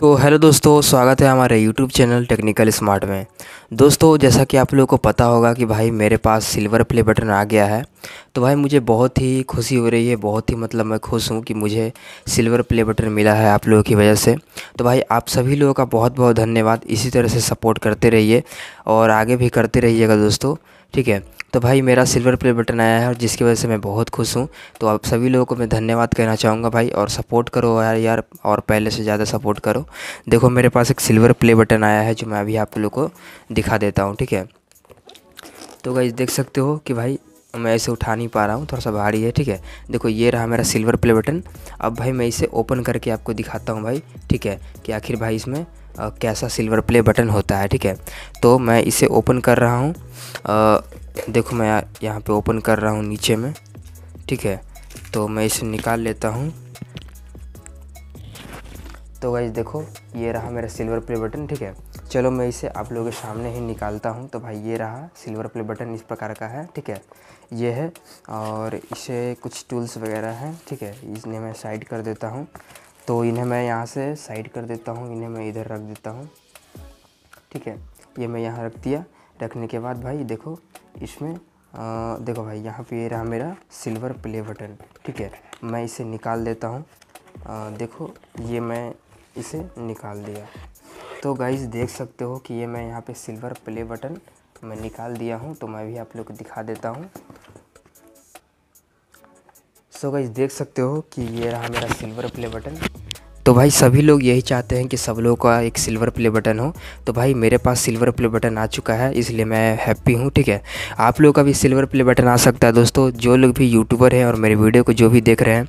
तो हेलो दोस्तों स्वागत है हमारे यूट्यूब चैनल टेक्निकल स्मार्ट में दोस्तों जैसा कि आप लोगों को पता होगा कि भाई मेरे पास सिल्वर प्ले बटन आ गया है तो भाई मुझे बहुत ही खुशी हो रही है बहुत ही मतलब मैं खुश हूँ कि मुझे सिल्वर प्ले बटन मिला है आप लोगों की वजह से तो भाई आप सभी लोगों का बहुत बहुत धन्यवाद इसी तरह से सपोर्ट करते रहिए और आगे भी करते रहिएगा दोस्तों ठीक है तो भाई मेरा सिल्वर प्ले बटन आया है और जिसकी वजह से मैं बहुत खुश हूँ तो आप सभी लोगों को मैं धन्यवाद कहना चाहूँगा भाई और सपोर्ट करो यार यार और पहले से ज़्यादा सपोर्ट करो देखो मेरे पास एक सिल्वर प्ले बटन आया है जो मैं अभी आप लोग को दिखा देता हूँ ठीक है तो भाई देख सकते हो कि भाई मैं इसे उठा नहीं पा रहा हूँ थोड़ा सा भारी है ठीक है देखो ये रहा मेरा सिल्वर प्ले बटन अब भाई मैं इसे ओपन करके आपको दिखाता हूँ भाई ठीक है कि आखिर भाई इसमें कैसा सिल्वर प्ले बटन होता है ठीक है तो मैं इसे ओपन कर रहा हूँ देखो मैं यहाँ पे ओपन कर रहा हूँ नीचे में ठीक है तो मैं इसे निकाल लेता हूँ तो भाई देखो ये रहा मेरा सिल्वर प्ले बटन ठीक है चलो मैं इसे आप लोगों के सामने ही निकालता हूँ तो भाई ये रहा सिल्वर प्ले बटन इस प्रकार का है ठीक है ये है और इसे कुछ टूल्स वगैरह हैं ठीक है इसने मैं साइड कर देता हूँ तो इन्हें मैं यहाँ से साइड कर देता हूँ इन्हें मैं इधर रख देता हूँ ठीक है ये मैं यहाँ रख दिया रखने के बाद भाई देखो इसमें आ, देखो भाई यहाँ पे ये रहा मेरा सिल्वर प्ले बटन ठीक है मैं इसे निकाल देता हूँ देखो ये मैं इसे निकाल दिया तो गाइज देख सकते हो कि ये मैं यहाँ पे सिल्वर प्ले बटन मैं निकाल दिया हूँ तो मैं भी आप लोग को दिखा देता हूँ सो भाई देख सकते हो कि ये रहा मेरा सिल्वर प्ले बटन तो भाई सभी लोग यही चाहते हैं कि सब लोगों का एक सिल्वर प्ले बटन हो तो भाई मेरे पास सिल्वर प्ले बटन आ चुका है इसलिए मैं हैप्पी हूँ ठीक है आप लोग का भी सिल्वर प्ले बटन आ सकता है दोस्तों जो लोग भी यूट्यूबर हैं और मेरे वीडियो को जो भी देख रहे हैं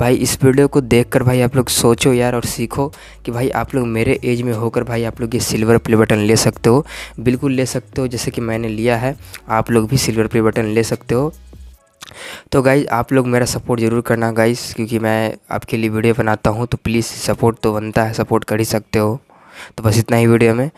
भाई इस वीडियो को कर भाई आप लोग सोचो यार और सीखो कि भाई आप लोग मेरे एज में होकर भाई आप लोग ये सिल्वर प्ले बटन ले सकते हो बिल्कुल ले सकते हो जैसे कि मैंने लिया है आप लोग भी सिल्वर प्ले बटन ले सकते हो तो गाइज आप लोग मेरा सपोर्ट ज़रूर करना गाइज क्योंकि मैं आपके लिए वीडियो बनाता हूँ तो प्लीज़ सपोर्ट तो बनता है सपोर्ट कर ही सकते हो तो बस इतना ही वीडियो में